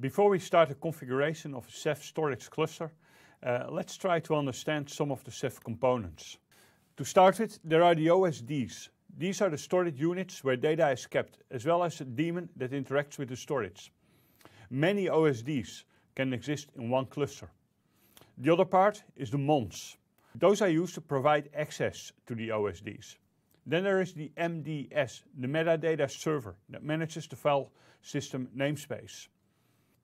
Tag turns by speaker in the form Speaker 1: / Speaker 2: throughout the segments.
Speaker 1: Before we start the configuration of a Ceph storage cluster, uh, let's try to understand some of the Ceph components. To start with, there are the OSDs. These are the storage units where data is kept, as well as a daemon that interacts with the storage. Many OSDs can exist in one cluster. The other part is the MONs. Those are used to provide access to the OSDs. Then there is the MDS, the metadata server, that manages the file system namespace.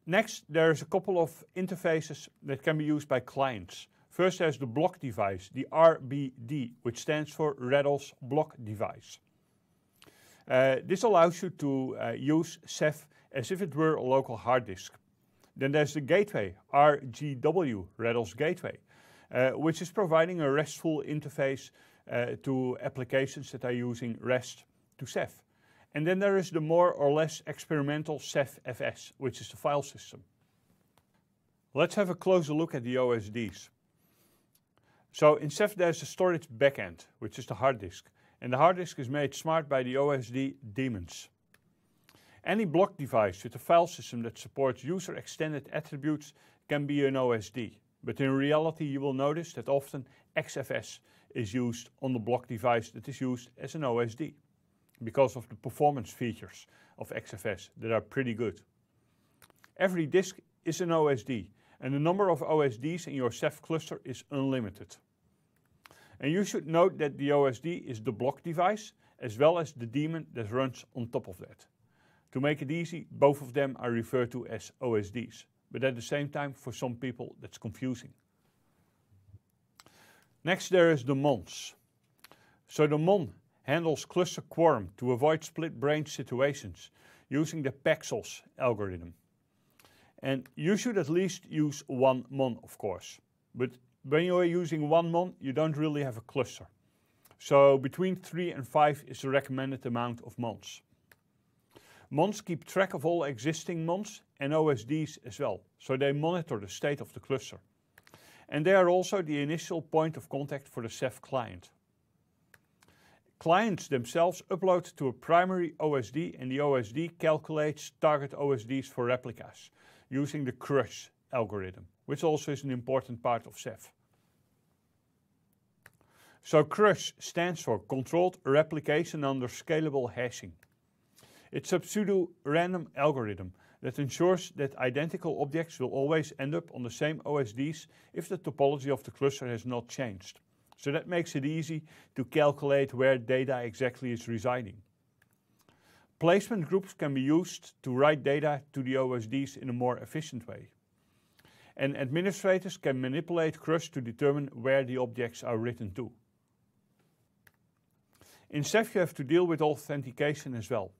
Speaker 1: Next, there's a couple of interfaces that can be used by clients. First, there's the block device, the RBD, which stands for Raddle's block device. Uh, this allows you to uh, use Ceph as if it were a local hard disk. Then there's the gateway, RGW, Raddle's gateway, uh, which is providing a RESTful interface uh, to applications that are using REST to Ceph. And then there is the more or less experimental CephFS, which is the file system. Let's have a closer look at the OSDs. So in Ceph, there's a storage backend, which is the hard disk. And the hard disk is made smart by the OSD daemons. Any block device with a file system that supports user extended attributes can be an OSD. But in reality, you will notice that often XFS is used on the block device that is used as an OSD because of the performance features of XFS that are pretty good. Every disk is an OSD, and the number of OSDs in your Ceph cluster is unlimited. And you should note that the OSD is the block device as well as the daemon that runs on top of that. To make it easy, both of them are referred to as OSDs, but at the same time, for some people, that's confusing. Next, there is the MONS. So the MON handles cluster quorum to avoid split brain situations using the Paxos algorithm. And you should at least use one mon, of course. But when you're using one mon, you don't really have a cluster. So between three and five is the recommended amount of mons. Mons keep track of all existing mons and OSDs as well, so they monitor the state of the cluster. And they are also the initial point of contact for the Ceph client clients themselves upload to a primary OSD and the OSD calculates target OSDs for replicas using the CRUSH algorithm, which also is an important part of Ceph. So CRUSH stands for Controlled Replication Under Scalable Hashing. It's a pseudo-random algorithm that ensures that identical objects will always end up on the same OSDs if the topology of the cluster has not changed. So that makes it easy to calculate where data exactly is residing. Placement groups can be used to write data to the OSDs in a more efficient way. And administrators can manipulate CRUSH to determine where the objects are written to. In Ceph, you have to deal with authentication as well.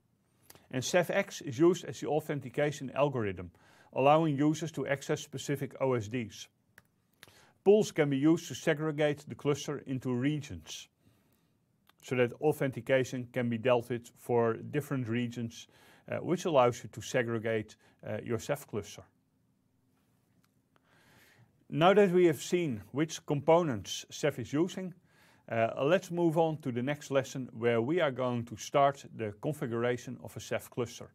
Speaker 1: And CephX is used as the authentication algorithm, allowing users to access specific OSDs. Pools can be used to segregate the cluster into regions so that authentication can be dealt with for different regions, uh, which allows you to segregate uh, your Ceph cluster. Now that we have seen which components Ceph is using, uh, let's move on to the next lesson where we are going to start the configuration of a Ceph cluster.